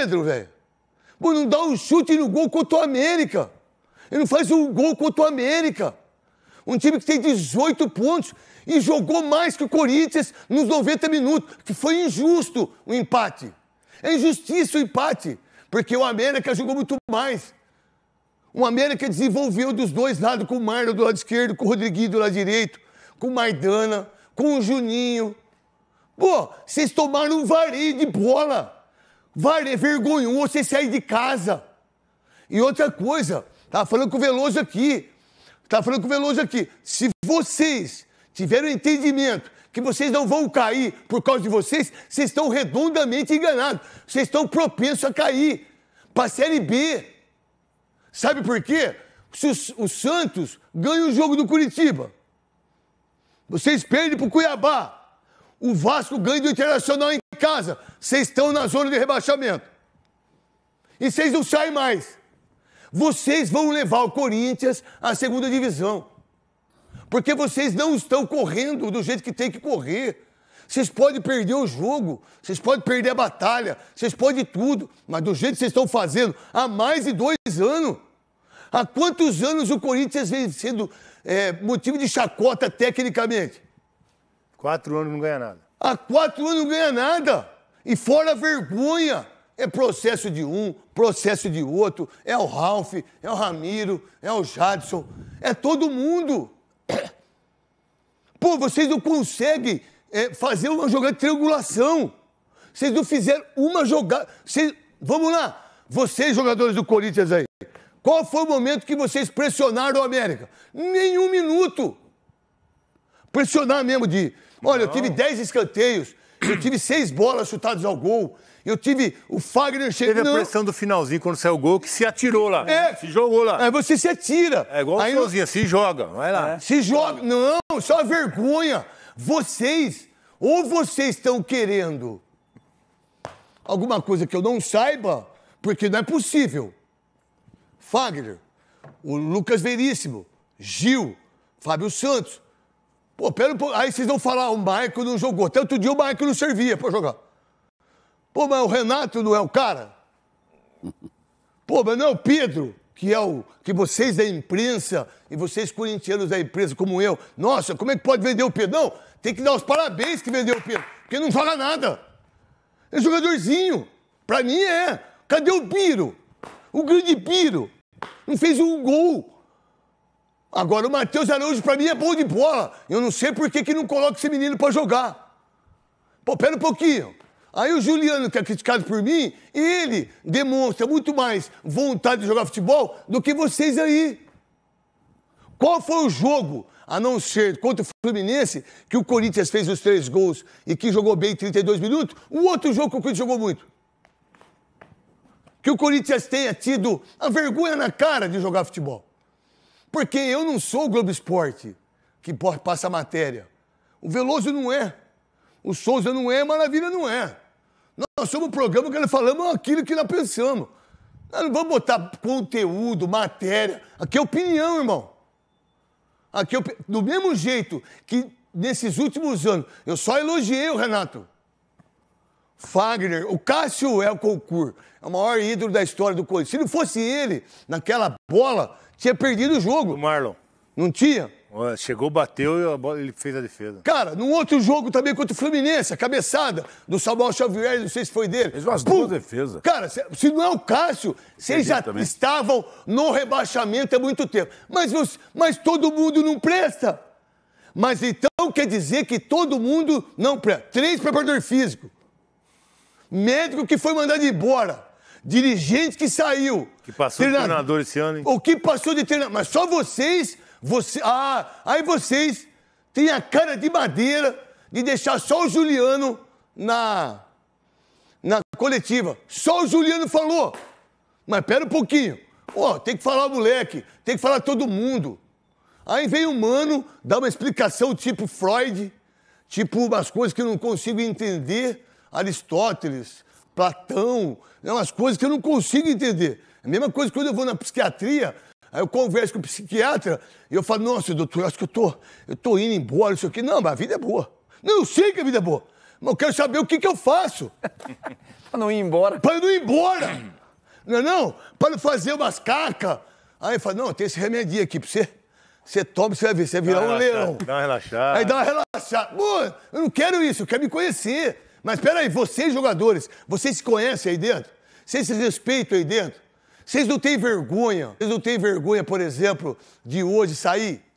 Pedro, velho? não dá um chute no gol contra o América. Ele não faz um gol contra o América. Um time que tem 18 pontos e jogou mais que o Corinthians nos 90 minutos, que foi injusto o empate. É injustiça o empate, porque o América jogou muito mais. O América desenvolveu dos dois lados, com o Marlon do lado esquerdo, com o Rodriguinho do lado direito, com o Maidana, com o Juninho. Pô, vocês tomaram um vareio de bola. Vale, é vergonhoso você sair de casa. E outra coisa, estava tá falando com o Veloso aqui. Estava tá falando com o Veloso aqui. Se vocês tiveram entendimento que vocês não vão cair por causa de vocês, vocês estão redondamente enganados. Vocês estão propensos a cair para a Série B. Sabe por quê? Se o Santos ganha o jogo do Curitiba, vocês perdem para o Cuiabá. O Vasco ganha do Internacional em casa. Vocês estão na zona de rebaixamento. E vocês não saem mais. Vocês vão levar o Corinthians à segunda divisão. Porque vocês não estão correndo do jeito que tem que correr. Vocês podem perder o jogo, vocês podem perder a batalha, vocês podem tudo, mas do jeito que vocês estão fazendo, há mais de dois anos. Há quantos anos o Corinthians vem sendo é, motivo de chacota tecnicamente? Quatro anos não ganha nada. Há quatro anos não ganha nada. E fora a vergonha. É processo de um, processo de outro. É o Ralph, é o Ramiro, é o Jadson. É todo mundo. Pô, vocês não conseguem é, fazer uma jogada de triangulação. Vocês não fizeram uma jogada. Vocês... Vamos lá. Vocês, jogadores do Corinthians aí. Qual foi o momento que vocês pressionaram o América? Nenhum minuto. Pressionar mesmo de. Olha, não. eu tive 10 escanteios, eu tive seis bolas chutadas ao gol. Eu tive o Fagner chegando. Teve a não. pressão do finalzinho quando saiu o gol que se atirou lá. É. Se jogou lá. Aí é, você se atira. É igual Aí o Sozinha, não... se joga, vai lá. É. Se joga. Não, só vergonha. Vocês, ou vocês estão querendo alguma coisa que eu não saiba, porque não é possível. Fagner, o Lucas Veríssimo, Gil, Fábio Santos, Pô, pelo, aí vocês vão falar, o Maicon não jogou. Até outro dia o Maicon não servia para jogar. Pô, mas o Renato não é o cara? Pô, mas não é o Pedro, que é o que vocês da imprensa e vocês corintianos da imprensa, como eu. Nossa, como é que pode vender o Pedro? Não, tem que dar os parabéns que vendeu o Pedro, porque não fala nada. É jogadorzinho. Pra mim é. Cadê o Piro? O grande Piro Não fez um gol. Agora, o Matheus Araújo, para mim, é bom de bola. Eu não sei por que, que não coloca esse menino para jogar. Pô, pera um pouquinho. Aí o Juliano, que é criticado por mim, ele demonstra muito mais vontade de jogar futebol do que vocês aí. Qual foi o jogo, a não ser contra o Fluminense, que o Corinthians fez os três gols e que jogou bem 32 minutos? O outro jogo que o Corinthians jogou muito. Que o Corinthians tenha tido a vergonha na cara de jogar futebol. Porque eu não sou o Globo Esporte que passa a matéria. O Veloso não é. O Souza não é, a Maravilha não é. Nós somos um programa que nós falamos aquilo que nós pensamos. Nós não vamos botar conteúdo, matéria. Aqui é opinião, irmão. Aqui é Do mesmo jeito que nesses últimos anos eu só elogiei o Renato. Fagner, o Cássio é o Concur, é o maior ídolo da história do Corinthians. Se não fosse ele, naquela bola, tinha perdido o jogo. O Marlon. Não tinha? Chegou, bateu e bola, ele fez a defesa. Cara, num outro jogo também contra o Fluminense, a cabeçada do Samuel Xavier, não sei se foi dele. Fez umas duas defesas. Cara, se, se não é o Cássio, vocês já também. estavam no rebaixamento há muito tempo. Mas, mas todo mundo não presta. Mas então quer dizer que todo mundo não presta. Três preparador físico médico que foi mandado embora, dirigente que saiu. Que passou treinador, de treinador esse ano, hein? O que passou de treinador. Mas só vocês, você, ah, aí vocês têm a cara de madeira de deixar só o Juliano na, na coletiva. Só o Juliano falou. Mas pera um pouquinho. Ó, tem que falar o moleque, tem que falar todo mundo. Aí vem o mano, dá uma explicação tipo Freud, tipo umas coisas que eu não consigo entender. Aristóteles, Platão, é umas coisas que eu não consigo entender. É a mesma coisa quando eu vou na psiquiatria, aí eu converso com o psiquiatra e eu falo, nossa, doutor, acho que eu tô, eu tô indo embora, isso aqui. Não, mas a vida é boa. Não, eu sei que a vida é boa. Mas eu quero saber o que, que eu faço. pra não ir embora. Pra não ir embora. Não é não? Pra não fazer umas cacas. Aí eu falo, não, tem esse remédio aqui pra você. Você toma, você vai ver, você vai virar um relaxar, leão. Dá uma relaxada. Aí dá uma relaxada. Pô, eu não quero isso, eu quero me conhecer. Mas peraí, vocês jogadores, vocês se conhecem aí dentro? Vocês se respeitam aí dentro? Vocês não têm vergonha? Vocês não têm vergonha, por exemplo, de hoje sair